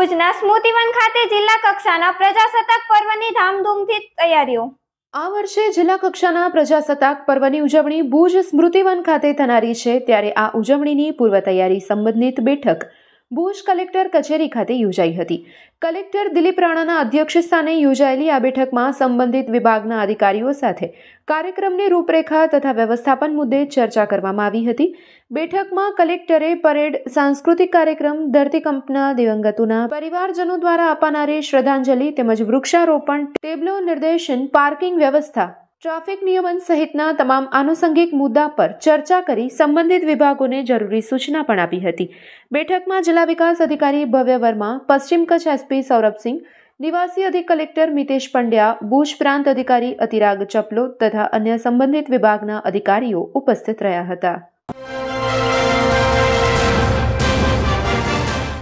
ભુજના સ્મૃતિવન ખાતે જિલ્લા કક્ષાના પ્રજાસત્તાક પર્વની ધામધૂમથી તૈયારીઓ આ વર્ષે જિલ્લા કક્ષાના પ્રજાસત્તાક પર્વની ઉજવણી ભુજ સ્મૃતિવન ખાતે થનારી છે ત્યારે આ ઉજવણીની પૂર્વ તૈયારી સંબંધિત બેઠક ભુજ કલેક્ટર કચેરી ખાતે યોજાઈ હતી કલેક્ટર દિલીપ રાણાના અધ્યક્ષસ્થાને યોજાયેલી આ બેઠકમાં સંબંધિત વિભાગના અધિકારીઓ સાથે કાર્યક્રમની રૂપરેખા તથા વ્યવસ્થાપન મુદ્દે ચર્ચા કરવામાં આવી હતી બેઠકમાં કલેક્ટરે પરેડ સાંસ્કૃતિક કાર્યક્રમ ધરતીકંપના દિવંગતોના પરિવારજનો દ્વારા અપાનારી શ્રદ્ધાંજલિ તેમજ વૃક્ષારોપણ ટેબલો નિર્દેશન પાર્કિંગ વ્યવસ્થા ટ્રાફિક નિયમન સહિતના તમામ આનુષંગિક મુદ્દા પર ચર્ચા કરી સંબંધિત વિભાગોને જરૂરી સૂચના પણ આપી હતી બેઠકમાં જિલ્લા વિકાસ અધિકારી ભવ્ય વર્મા પશ્ચિમ કચ્છ એસપી સૌરભસિંહ નિવાસી અધિક કલેક્ટર મિતેશ પંડ્યા ભુજ પ્રાંત અધિકારી અતિરાગ ચપલો તથા અન્ય સંબંધિત વિભાગના અધિકારીઓ ઉપસ્થિત રહ્યા હતા